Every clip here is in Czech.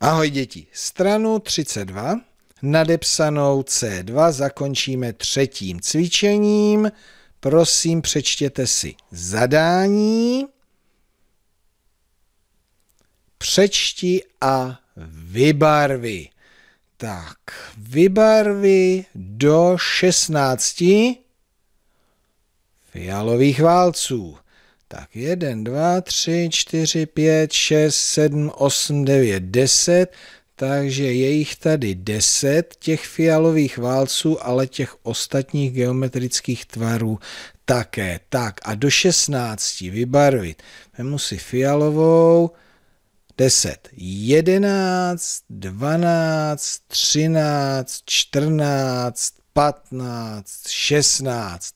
Ahoj děti, stranu 32, nadepsanou C2 zakončíme třetím cvičením. Prosím, přečtěte si zadání. Přečti a vybarvi. Tak, vybarvi do 16 fialových válců. Tak 1, 2, 3, 4, 5, 6, 7, 8, 9, 10. Takže je jich tady 10 těch fialových válců, ale těch ostatních geometrických tvarů také. Tak a do 16 vybarvit. Vemu si fialovou, 10, 11, 12, 13, 14, 15, 16.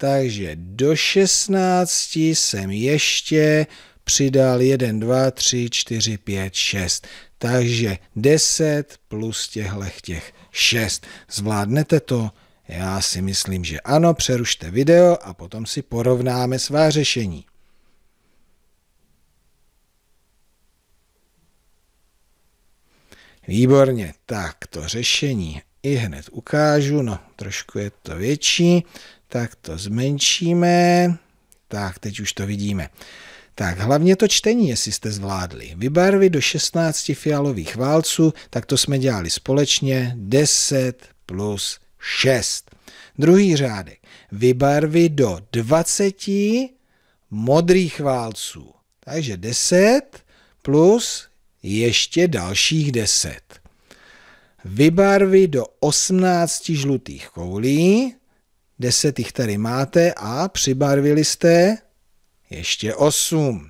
Takže do 16 jsem ještě přidal 1, 2, 3, 4, 5, 6. Takže 10 plus těchto těch 6. Zvládnete to? Já si myslím, že ano, přerušte video a potom si porovnáme svá řešení. Výborně, tak to řešení i hned ukážu, no trošku je to větší, tak to zmenšíme. Tak, teď už to vidíme. Tak, hlavně to čtení, jestli jste zvládli. Vybarvy do 16 fialových válců, tak to jsme dělali společně 10 plus 6. Druhý řádek. Vybarvy do 20 modrých válců. Takže 10 plus ještě dalších 10. Vybarvy do 18 žlutých koulí, 10 jich tady máte a přibarvili jste ještě 8.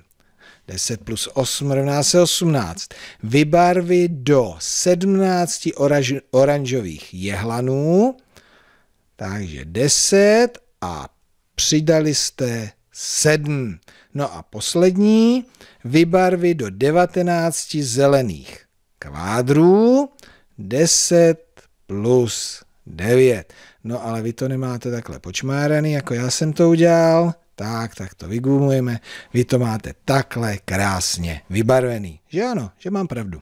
10 plus 8 rovná se 18. Vybarvy do 17 oraž, oranžových jehlanů. Takže 10 a přidali jste 7. No a poslední, Vybarvy do 19 zelených kvádrů. 10 plus 9. No ale vy to nemáte takhle počmárený, jako já jsem to udělal. Tak, tak to vygumujeme. Vy to máte takhle krásně vybarvený. Že ano, že mám pravdu.